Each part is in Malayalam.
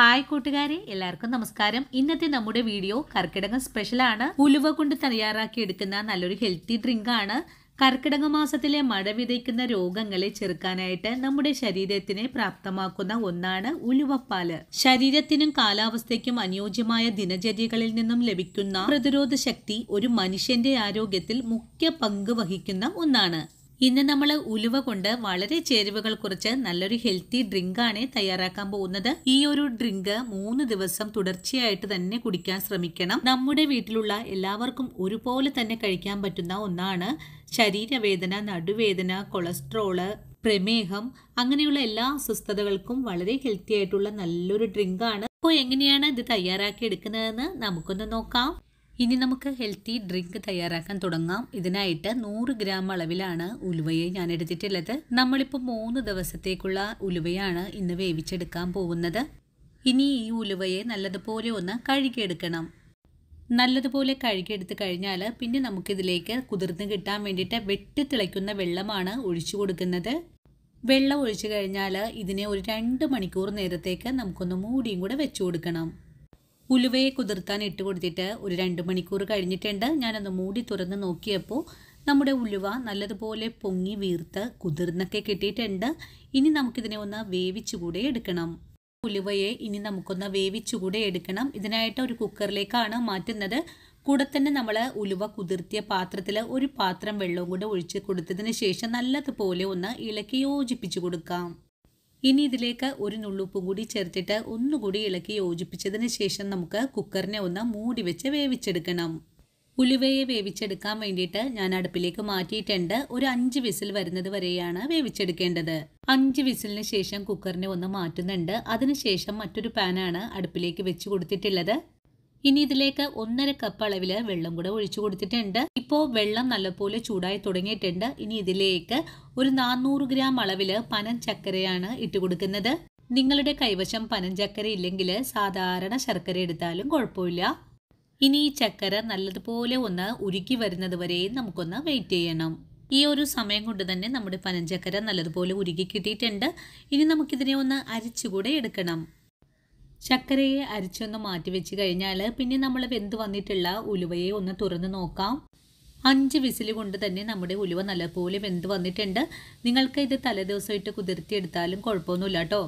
ഹായ് കൂട്ടുകാരെ എല്ലാവർക്കും നമസ്കാരം ഇന്നത്തെ നമ്മുടെ വീഡിയോ കർക്കിടകം സ്പെഷ്യലാണ് ഉലുവ കൊണ്ട് എടുക്കുന്ന നല്ലൊരു ഹെൽത്തി ഡ്രിങ്ക് ആണ് കർക്കിടക മാസത്തിലെ മഴ വിതയ്ക്കുന്ന രോഗങ്ങളെ ചെറുക്കാനായിട്ട് നമ്മുടെ ശരീരത്തിനെ പ്രാപ്തമാക്കുന്ന ഒന്നാണ് ഉലുവപ്പാല് ശരീരത്തിനും കാലാവസ്ഥയ്ക്കും അനുയോജ്യമായ ദിനചര്യകളിൽ നിന്നും ലഭിക്കുന്ന പ്രതിരോധ ശക്തി ഒരു മനുഷ്യന്റെ ആരോഗ്യത്തിൽ മുഖ്യ പങ്ക് വഹിക്കുന്ന ഒന്നാണ് ഇന്ന് നമ്മൾ ഉലുവ കൊണ്ട് വളരെ ചേരുവകൾ കുറച്ച് നല്ലൊരു ഹെൽത്തി ഡ്രിങ്ക് ആണ് തയ്യാറാക്കാൻ പോകുന്നത് ഈ ഒരു ഡ്രിങ്ക് മൂന്ന് ദിവസം തുടർച്ചയായിട്ട് തന്നെ കുടിക്കാൻ ശ്രമിക്കണം നമ്മുടെ വീട്ടിലുള്ള എല്ലാവർക്കും ഒരുപോലെ തന്നെ കഴിക്കാൻ പറ്റുന്ന ഒന്നാണ് ശരീരവേദന നടുവേദന കൊളസ്ട്രോള് പ്രമേഹം അങ്ങനെയുള്ള എല്ലാ അസ്വസ്ഥതകൾക്കും വളരെ ഹെൽത്തി ആയിട്ടുള്ള നല്ലൊരു ഡ്രിങ്ക് ആണ് അപ്പോൾ എങ്ങനെയാണ് ഇത് തയ്യാറാക്കി എടുക്കുന്നതെന്ന് നമുക്കൊന്ന് നോക്കാം ഇനി നമുക്ക് ഹെൽത്തി ഡ്രിങ്ക് തയ്യാറാക്കാൻ തുടങ്ങാം ഇതിനായിട്ട് നൂറ് ഗ്രാം അളവിലാണ് ഉലുവയെ ഞാൻ എടുത്തിട്ടുള്ളത് നമ്മളിപ്പോൾ മൂന്ന് ദിവസത്തേക്കുള്ള ഉലുവയാണ് ഇന്ന് വേവിച്ചെടുക്കാൻ പോകുന്നത് ഇനി ഈ ഉലുവയെ നല്ലതുപോലെ ഒന്ന് കഴുകിയെടുക്കണം നല്ലതുപോലെ കഴുകിയെടുത്ത് കഴിഞ്ഞാൽ പിന്നെ നമുക്കിതിലേക്ക് കുതിർന്ന് കിട്ടാൻ വേണ്ടിയിട്ട് വെട്ടി തിളയ്ക്കുന്ന വെള്ളമാണ് ഒഴിച്ചു കൊടുക്കുന്നത് വെള്ളം ഒഴിച്ചു കഴിഞ്ഞാൽ ഇതിനെ ഒരു രണ്ട് മണിക്കൂർ നേരത്തേക്ക് നമുക്കൊന്ന് മൂടിയും കൂടെ വെച്ചു കൊടുക്കണം ഉലുവയെ കുതിർക്കാൻ ഇട്ട് കൊടുത്തിട്ട് ഒരു രണ്ട് മണിക്കൂർ കഴിഞ്ഞിട്ടുണ്ട് ഞാനൊന്ന് മൂടി തുറന്ന് നോക്കിയപ്പോൾ നമ്മുടെ ഉലുവ നല്ലതുപോലെ പൊങ്ങി വീർത്ത് കുതിർന്നൊക്കെ കിട്ടിയിട്ടുണ്ട് ഇനി നമുക്കിതിനെ ഒന്ന് വേവിച്ചുകൂടെ എടുക്കണം ഉലുവയെ ഇനി നമുക്കൊന്ന് വേവിച്ചുകൂടെ എടുക്കണം ഇതിനായിട്ട് ഒരു കുക്കറിലേക്കാണ് മാറ്റുന്നത് കൂടെ തന്നെ നമ്മൾ ഉലുവ കുതിർത്തിയ പാത്രത്തിൽ ഒരു പാത്രം വെള്ളവും കൂടെ ഒഴിച്ച് കൊടുത്തതിന് ശേഷം നല്ലതുപോലെ ഒന്ന് ഇളക്കി യോജിപ്പിച്ചു കൊടുക്കാം ഇനി ഇതിലേക്ക് ഒരു നുള്ളുപ്പും കൂടി ചേർത്തിട്ട് ഒന്നുകൂടി ഇളക്കി യോജിപ്പിച്ചതിന് ശേഷം നമുക്ക് കുക്കറിനെ ഒന്ന് മൂടി വെച്ച് വേവിച്ചെടുക്കണം ഉലുവയെ വേവിച്ചെടുക്കാൻ വേണ്ടിയിട്ട് ഞാൻ അടുപ്പിലേക്ക് മാറ്റിയിട്ടുണ്ട് ഒരു അഞ്ച് വിസിൽ വരുന്നത് വരെയാണ് വേവിച്ചെടുക്കേണ്ടത് അഞ്ച് വിസിലിന് ശേഷം കുക്കറിനെ ഒന്ന് മാറ്റുന്നുണ്ട് അതിനുശേഷം മറ്റൊരു പാനാണ് അടുപ്പിലേക്ക് വെച്ച് കൊടുത്തിട്ടുള്ളത് ഇനി ഇതിലേക്ക് ഒന്നര കപ്പ് അളവിൽ വെള്ളം കൂടെ ഒഴിച്ചു കൊടുത്തിട്ടുണ്ട് ഇപ്പോൾ വെള്ളം നല്ലപോലെ ചൂടായി തുടങ്ങിയിട്ടുണ്ട് ഇനി ഇതിലേക്ക് ഒരു നാനൂറ് ഗ്രാം അളവിൽ പനം ചക്കരയാണ് ഇട്ട് കൊടുക്കുന്നത് നിങ്ങളുടെ കൈവശം പനം ചക്കര ഇല്ലെങ്കിൽ സാധാരണ ശർക്കര എടുത്താലും കുഴപ്പമില്ല ഇനി ഈ ചക്കര നല്ലതുപോലെ ഒന്ന് ഉരുക്കി വരുന്നത് വരെയും നമുക്കൊന്ന് വെയിറ്റ് ചെയ്യണം ഈ ഒരു സമയം കൊണ്ട് തന്നെ നമ്മുടെ പനഞ്ചക്കര നല്ലതുപോലെ ഉരുകി കിട്ടിയിട്ടുണ്ട് ഇനി നമുക്കിതിനെ ഒന്ന് അരിച്ചുകൂടെ എടുക്കണം ശർക്കരയെ അരിച്ചൊന്ന് മാറ്റി വെച്ച് കഴിഞ്ഞാൽ പിന്നെ നമ്മൾ വെന്ത് വന്നിട്ടുള്ള ഉലുവയെ ഒന്ന് തുറന്ന് നോക്കാം അഞ്ച് വിസിൽ കൊണ്ട് തന്നെ നമ്മുടെ ഉലുവ നല്ലപോലെ വെന്ത് വന്നിട്ടുണ്ട് നിങ്ങൾക്ക് ഇത് തലേദിവസമായിട്ട് കുതിർത്തിയെടുത്താലും കുഴപ്പമൊന്നുമില്ല കേട്ടോ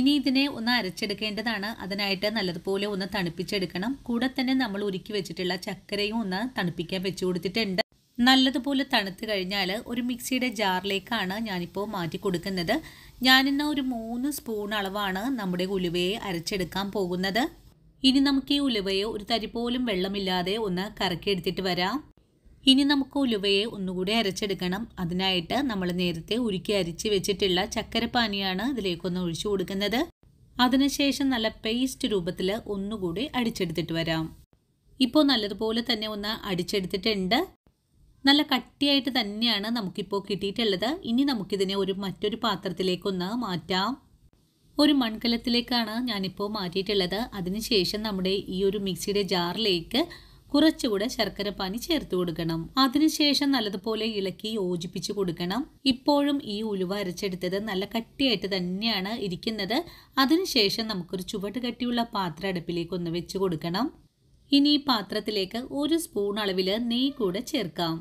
ഇനി ഇതിനെ ഒന്ന് അരച്ചെടുക്കേണ്ടതാണ് അതിനായിട്ട് നല്ലതുപോലെ ഒന്ന് തണുപ്പിച്ചെടുക്കണം കൂടെ തന്നെ നമ്മൾ ഉരുക്കി വെച്ചിട്ടുള്ള ചക്കരയും ഒന്ന് തണുപ്പിക്കാൻ വെച്ചു കൊടുത്തിട്ടുണ്ട് നല്ലതുപോലെ തണുത്ത് കഴിഞ്ഞാൽ ഒരു മിക്സിയുടെ ജാറിലേക്കാണ് ഞാനിപ്പോൾ മാറ്റി കൊടുക്കുന്നത് ഞാനിന്ന് ഒരു മൂന്ന് സ്പൂൺ അളവാണ് നമ്മുടെ ഉലുവയെ അരച്ചെടുക്കാൻ പോകുന്നത് ഇനി നമുക്ക് ഈ ഉലുവയെ ഒരു തരി പോലും വെള്ളമില്ലാതെ ഒന്ന് കറക്കിയെടുത്തിട്ട് വരാം ഇനി നമുക്ക് ഉലുവയെ ഒന്നുകൂടി അരച്ചെടുക്കണം അതിനായിട്ട് നമ്മൾ നേരത്തെ ഉരുക്കി അരിച്ച് വെച്ചിട്ടുള്ള ചക്കരപ്പാനിയാണ് ഇതിലേക്കൊന്ന് ഒഴിച്ചു കൊടുക്കുന്നത് അതിനുശേഷം നല്ല പേസ്റ്റ് രൂപത്തിൽ ഒന്നുകൂടി അടിച്ചെടുത്തിട്ട് വരാം ഇപ്പോൾ നല്ലതുപോലെ തന്നെ ഒന്ന് അടിച്ചെടുത്തിട്ടുണ്ട് നല്ല കട്ടിയായിട്ട് തന്നെയാണ് നമുക്കിപ്പോൾ കിട്ടിയിട്ടുള്ളത് ഇനി നമുക്കിതിനെ ഒരു മറ്റൊരു പാത്രത്തിലേക്കൊന്ന് മാറ്റാം ഒരു മൺകലത്തിലേക്കാണ് ഞാനിപ്പോൾ മാറ്റിയിട്ടുള്ളത് അതിനുശേഷം നമ്മുടെ ഈ ഒരു മിക്സിയുടെ ജാറിലേക്ക് കുറച്ചുകൂടെ ശർക്കര പാനി ചേർത്ത് കൊടുക്കണം അതിനുശേഷം നല്ലതുപോലെ ഇളക്കി യോജിപ്പിച്ച് കൊടുക്കണം ഇപ്പോഴും ഈ ഉലുവ അരച്ചെടുത്തത് നല്ല കട്ടിയായിട്ട് തന്നെയാണ് ഇരിക്കുന്നത് അതിനുശേഷം നമുക്കൊരു ചുവട് കട്ടിയുള്ള പാത്ര അടുപ്പിലേക്ക് ഒന്ന് വെച്ച് കൊടുക്കണം ഇനി ഈ പാത്രത്തിലേക്ക് ഒരു സ്പൂൺ അളവിൽ നെയ്യ് കൂടെ ചേർക്കാം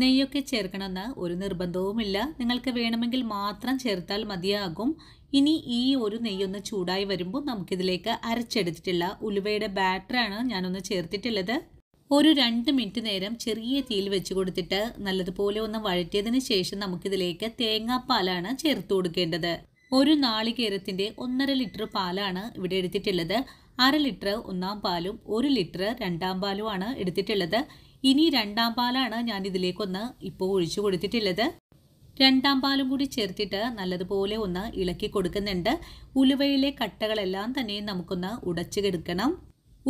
നെയ്യൊക്കെ ചേർക്കണമെന്ന് ഒരു നിർബന്ധവുമില്ല നിങ്ങൾക്ക് വേണമെങ്കിൽ മാത്രം ചേർത്താൽ മതിയാകും ഇനി ഈ ഒരു നെയ്യൊന്ന് ചൂടായി വരുമ്പോൾ നമുക്കിതിലേക്ക് അരച്ചെടുത്തിട്ടുള്ള ഉലുവയുടെ ബാറ്ററാണ് ഞാനൊന്ന് ചേർത്തിട്ടുള്ളത് ഒരു രണ്ട് മിനിറ്റ് നേരം ചെറിയ തീയിൽ വെച്ച് കൊടുത്തിട്ട് നല്ലതുപോലെ ഒന്ന് വഴറ്റിയതിന് ശേഷം നമുക്കിതിലേക്ക് തേങ്ങാപ്പാലാണ് ചേർത്ത് കൊടുക്കേണ്ടത് ഒരു നാളികേരത്തിൻ്റെ ഒന്നര ലിറ്റർ പാലാണ് ഇവിടെ എടുത്തിട്ടുള്ളത് അര ലിറ്റർ ഒന്നാം പാലും ഒരു ലിറ്റർ രണ്ടാം പാലുമാണ് എടുത്തിട്ടുള്ളത് ഇനി രണ്ടാം പാലാണ് ഞാൻ ഇതിലേക്കൊന്ന് ഇപ്പോൾ ഒഴിച്ചു കൊടുത്തിട്ടുള്ളത് രണ്ടാം പാലും കൂടി ചേർത്തിട്ട് നല്ലതുപോലെ ഒന്ന് ഇളക്കി കൊടുക്കുന്നുണ്ട് ഉലുവയിലെ കട്ടകളെല്ലാം തന്നെ നമുക്കൊന്ന് ഉടച്ചു കെടുക്കണം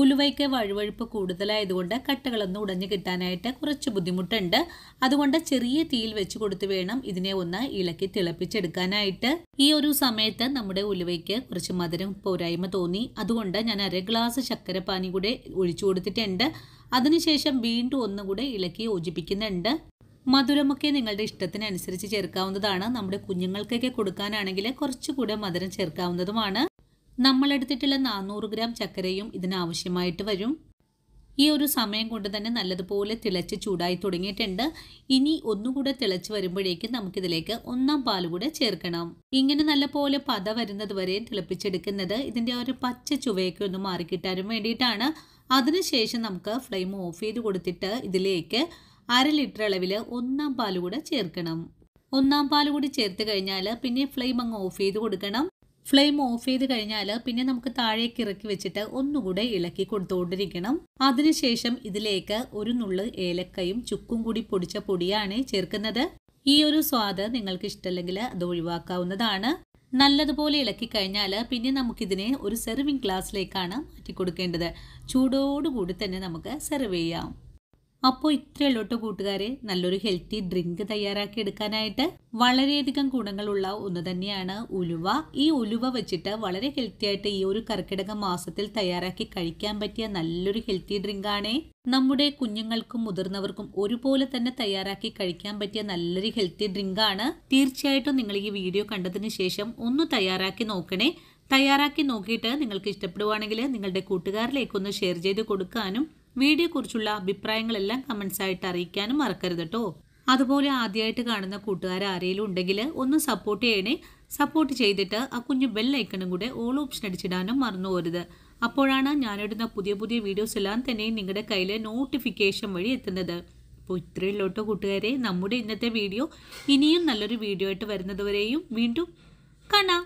ഉലുവയ്ക്ക് വഴുവഴുപ്പ് കൂടുതലായതുകൊണ്ട് കട്ടകളൊന്നും ഉടഞ്ഞു കിട്ടാനായിട്ട് കുറച്ച് ബുദ്ധിമുട്ടുണ്ട് അതുകൊണ്ട് ചെറിയ തീയിൽ വെച്ച് കൊടുത്തു വേണം ഇതിനെ ഒന്ന് ഇളക്കി തിളപ്പിച്ചെടുക്കാനായിട്ട് ഈ ഒരു സമയത്ത് നമ്മുടെ ഉലുവയ്ക്ക് കുറച്ച് മധുരം പോരായ്മ തോന്നി അതുകൊണ്ട് ഞാൻ അര ഗ്ലാസ് പാനി കൂടെ ഒഴിച്ചു കൊടുത്തിട്ടുണ്ട് അതിനുശേഷം വീണ്ടും ഒന്നുകൂടെ ഇളക്കി യോജിപ്പിക്കുന്നുണ്ട് മധുരമൊക്കെ നിങ്ങളുടെ ഇഷ്ടത്തിനനുസരിച്ച് ചേർക്കാവുന്നതാണ് നമ്മുടെ കുഞ്ഞുങ്ങൾക്കൊക്കെ കൊടുക്കാനാണെങ്കിൽ കുറച്ചുകൂടെ മധുരം ചേർക്കാവുന്നതുമാണ് നമ്മളെടുത്തിട്ടുള്ള നാനൂറ് ഗ്രാം ചക്കരയും ഇതിനാവശ്യമായിട്ട് വരും ഈ ഒരു സമയം കൊണ്ട് തന്നെ നല്ലതുപോലെ തിളച്ച് ചൂടായി തുടങ്ങിയിട്ടുണ്ട് ഇനി ഒന്നുകൂടെ തിളച്ച് വരുമ്പോഴേക്കും നമുക്കിതിലേക്ക് ഒന്നാം പാൽ കൂടെ ചേർക്കണം ഇങ്ങനെ നല്ലപോലെ പത വരുന്നത് വരെ തിളപ്പിച്ചെടുക്കുന്നത് ഇതിൻ്റെ ഒരു പച്ച ചുവയൊക്കെ ഒന്ന് മാറിക്കിട്ടാനും വേണ്ടിയിട്ടാണ് അതിനുശേഷം നമുക്ക് ഫ്ലെയിം ഓഫ് ചെയ്ത് കൊടുത്തിട്ട് ഇതിലേക്ക് അര ലിറ്റർ അളവിൽ ഒന്നാം പാൽ കൂടെ ചേർക്കണം ഒന്നാം പാൽ കൂടി ചേർത്ത് കഴിഞ്ഞാൽ പിന്നെ ഫ്ലെയിം അങ്ങ് ഓഫ് ചെയ്ത് കൊടുക്കണം ഫ്ലെയിം ഓഫ് ചെയ്ത് കഴിഞ്ഞാൽ പിന്നെ നമുക്ക് താഴേക്ക് ഇറക്കി വെച്ചിട്ട് ഒന്നുകൂടെ ഇളക്കി കൊടുത്തുകൊണ്ടിരിക്കണം അതിനുശേഷം ഇതിലേക്ക് ഒരു നുള്ള് ഏലക്കയും ചുക്കും കൂടി പൊടിച്ച പൊടിയാണ് ചേർക്കുന്നത് ഈ ഒരു സ്വാദ് നിങ്ങൾക്ക് ഇഷ്ടമല്ലെങ്കിൽ അത് ഒഴിവാക്കാവുന്നതാണ് നല്ലതുപോലെ ഇളക്കി കഴിഞ്ഞാൽ പിന്നെ നമുക്കിതിനെ ഒരു സെർവിങ് ഗ്ലാസ്സിലേക്കാണ് മാറ്റി കൊടുക്കേണ്ടത് ചൂടോടുകൂടി തന്നെ നമുക്ക് സെർവ് ചെയ്യാം അപ്പോൾ ഇത്രയേ ഉള്ളൂ നല്ലൊരു ഹെൽത്തി ഡ്രിങ്ക് തയ്യാറാക്കി എടുക്കാനായിട്ട് വളരെയധികം ഗുണങ്ങളുള്ള ഒന്ന് തന്നെയാണ് ഉലുവ ഈ ഉലുവ വെച്ചിട്ട് വളരെ ഹെൽത്തി ആയിട്ട് ഈ ഒരു കർക്കിടക മാസത്തിൽ തയ്യാറാക്കി കഴിക്കാൻ പറ്റിയ നല്ലൊരു ഹെൽത്തി ആണ് നമ്മുടെ കുഞ്ഞുങ്ങൾക്കും മുതിർന്നവർക്കും ഒരുപോലെ തന്നെ തയ്യാറാക്കി കഴിക്കാൻ പറ്റിയ നല്ലൊരു ഹെൽത്തി ഡ്രിങ്കാണ് തീർച്ചയായിട്ടും നിങ്ങൾ ഈ വീഡിയോ കണ്ടതിന് ശേഷം ഒന്ന് തയ്യാറാക്കി നോക്കണേ തയ്യാറാക്കി നോക്കിയിട്ട് നിങ്ങൾക്ക് ഇഷ്ടപ്പെടുവാണെങ്കിൽ നിങ്ങളുടെ കൂട്ടുകാരിലേക്കൊന്ന് ഷെയർ ചെയ്ത് കൊടുക്കാനും വീഡിയോക്കുറിച്ചുള്ള അഭിപ്രായങ്ങളെല്ലാം കമന്റ്സ് ആയിട്ട് അറിയിക്കാനും മറക്കരുത് കേട്ടോ അതുപോലെ ആദ്യമായിട്ട് കാണുന്ന കൂട്ടുകാർ ആരെങ്കിലും ഉണ്ടെങ്കിൽ ഒന്ന് സപ്പോർട്ട് ചെയ്യണേ സപ്പോർട്ട് ചെയ്തിട്ട് ആ കുഞ്ഞു ബെൽ ഐക്കണും കൂടെ ഓൾ ഓപ്ഷൻ അടിച്ചിടാനും മറന്നു പോരുത് അപ്പോഴാണ് ഞാനിടുന്ന പുതിയ പുതിയ വീഡിയോസ് എല്ലാം തന്നെ നിങ്ങളുടെ കയ്യിൽ നോട്ടിഫിക്കേഷൻ വഴി എത്തുന്നത് അപ്പോൾ ഇത്രയേ ഉള്ളൂട്ടോ കൂട്ടുകാരെ നമ്മുടെ ഇന്നത്തെ വീഡിയോ ഇനിയും നല്ലൊരു വീഡിയോ ആയിട്ട് വരുന്നതുവരെയും വീണ്ടും കാണാം